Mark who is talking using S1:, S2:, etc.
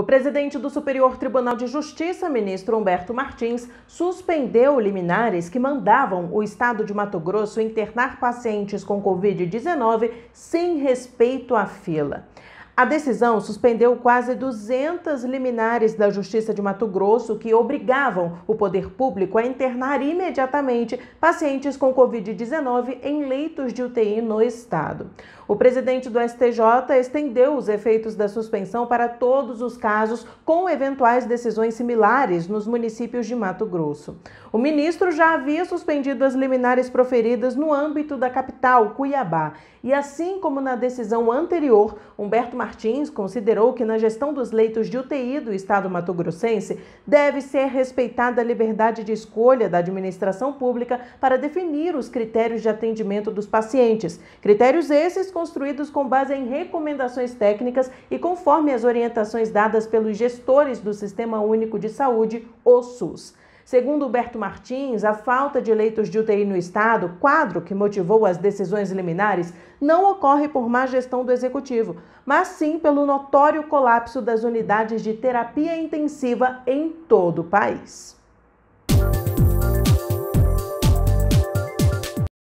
S1: O presidente do Superior Tribunal de Justiça, ministro Humberto Martins, suspendeu liminares que mandavam o estado de Mato Grosso internar pacientes com Covid-19 sem respeito à fila. A decisão suspendeu quase 200 liminares da Justiça de Mato Grosso que obrigavam o poder público a internar imediatamente pacientes com Covid-19 em leitos de UTI no estado. O presidente do STJ estendeu os efeitos da suspensão para todos os casos com eventuais decisões similares nos municípios de Mato Grosso. O ministro já havia suspendido as liminares proferidas no âmbito da capital, Cuiabá, e assim como na decisão anterior, Humberto Martins considerou que na gestão dos leitos de UTI do estado mato-grossense deve ser respeitada a liberdade de escolha da administração pública para definir os critérios de atendimento dos pacientes. Critérios esses construídos com base em recomendações técnicas e conforme as orientações dadas pelos gestores do Sistema Único de Saúde, o SUS. Segundo Humberto Martins, a falta de leitos de UTI no Estado, quadro que motivou as decisões liminares, não ocorre por má gestão do Executivo, mas sim pelo notório colapso das unidades de terapia intensiva em todo o país.